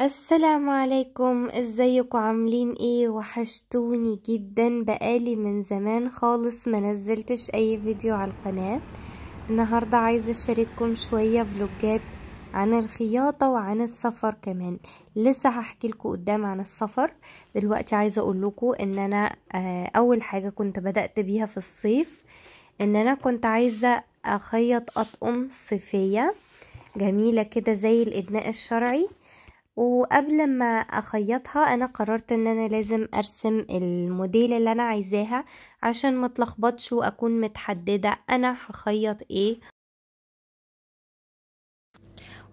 السلام عليكم ازيكم عاملين ايه وحشتوني جدا بقالي من زمان خالص منزلتش اي فيديو على القناة النهاردة عايزة اشارككم شوية فلوجات عن الخياطة وعن السفر كمان لسه هحكي لكم قدام عن السفر دلوقتي عايزة اقول لكم ان انا آه، اول حاجة كنت بدأت بيها في الصيف ان انا كنت عايزة اخيط اطقم صيفية جميلة كده زي الادناء الشرعي وقبل ما اخيطها انا قررت ان انا لازم ارسم الموديل اللي انا عايزاها عشان متلخبطش واكون متحددة انا هخيط ايه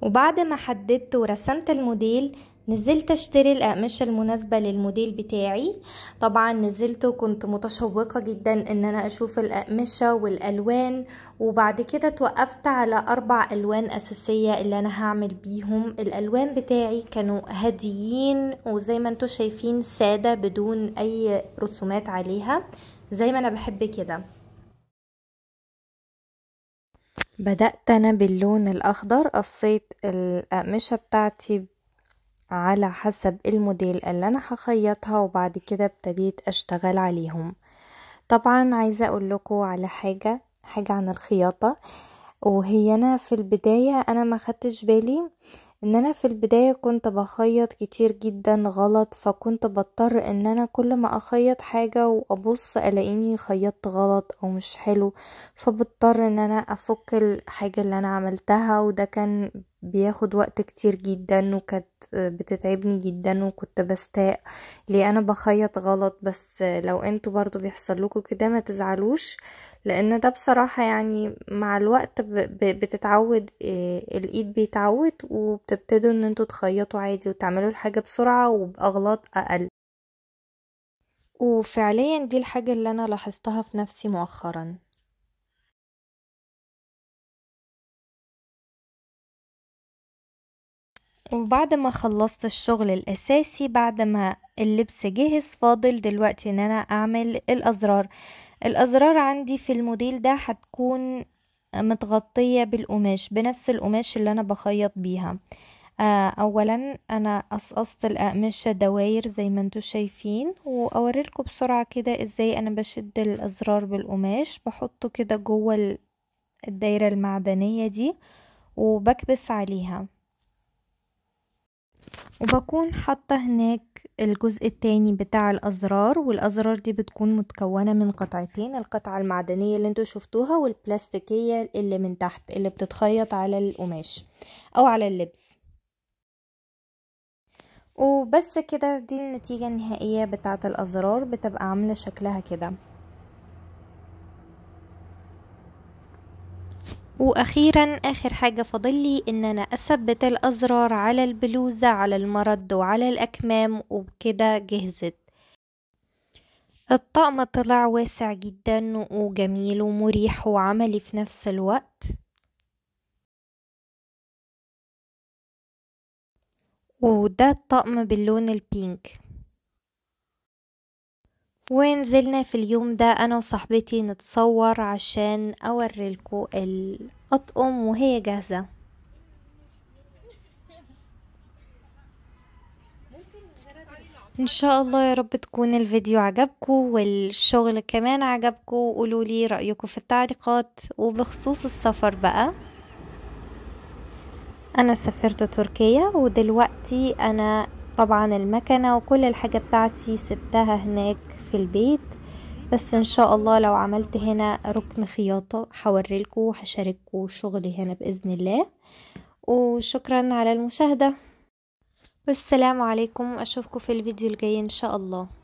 وبعد ما حددت ورسمت الموديل نزلت اشتري الأقمشة المناسبة للموديل بتاعي طبعا نزلت وكنت متشوقة جدا ان انا اشوف الأقمشة والألوان وبعد كده توقفت على اربع ألوان اساسية اللي انا هعمل بيهم الألوان بتاعي كانوا هاديين وزي ما انتوا شايفين سادة بدون اي رسومات عليها زي ما انا بحب كده بدأت أنا باللون الأخضر قصيت الأقمشة بتاعتي على حسب الموديل اللي انا هخيطها وبعد كده ابتديت اشتغل عليهم طبعا عايزة اقول لكم على حاجة حاجة عن الخياطة وهي انا في البداية انا ما خدتش بالي ان انا في البداية كنت بخيط كتير جدا غلط فكنت بضطر ان انا كل ما اخيط حاجة وابص الاقيني خيطت غلط او مش حلو فبضطر ان انا افك الحاجة اللي انا عملتها وده كان بياخد وقت كتير جدا وكانت آه، بتتعبني جدا وكنت بستاء ليه انا بخيط غلط بس لو انتوا برضو بيحصل لكم كده ما تزعلوش لان ده بصراحة يعني مع الوقت بتتعود آه، الايد بيتعود وبتبتدوا ان انتوا تخيطوا عادي وتعملوا الحاجة بسرعة وباغلاط اقل وفعليا دي الحاجة اللي انا لاحظتها في نفسي مؤخرا وبعد ما خلصت الشغل الأساسي بعد ما اللبس جهز فاضل دلوقتي ان انا اعمل الازرار الازرار عندي في الموديل ده هتكون متغطية بالقماش بنفس القماش اللي انا بخيط بيها آه، اولا انا قصقصت الاقمشة دواير زي ما انتوا شايفين واوريلكوا بسرعة كده ازاي انا بشد الازرار بالقماش بحطه كده جوه الدايرة المعدنية دي وبكبس عليها وبكون حاطة هناك الجزء التاني بتاع الازرار والازرار دي بتكون متكونة من قطعتين القطعة المعدنية اللي انتوا شفتوها والبلاستيكية اللي من تحت اللي بتتخيط على القماش او على اللبس وبس كده دي النتيجة النهائية بتاعة الازرار بتبقى عاملة شكلها كده واخيرا اخر حاجة فاضلي ان انا اثبت الازرار على البلوزة على المرد وعلى الاكمام وبكده جهزت الطقم طلع واسع جدا وجميل ومريح وعملي في نفس الوقت وده الطقم باللون البينك ونزلنا في اليوم ده انا وصاحبتي نتصور عشان لكم الاطقم وهي جاهزه ان شاء الله يا رب تكون الفيديو عجبكم والشغل كمان عجبكم قولوا لي رايكم في التعليقات وبخصوص السفر بقى انا سافرت تركيا ودلوقتي انا طبعا المكنة وكل الحاجة بتاعتي سبتها هناك في البيت بس ان شاء الله لو عملت هنا ركن خياطة هوريلكم وهشارككم شغلي هنا بإذن الله وشكرا على المشاهدة والسلام عليكم اشوفكم في الفيديو الجاي ان شاء الله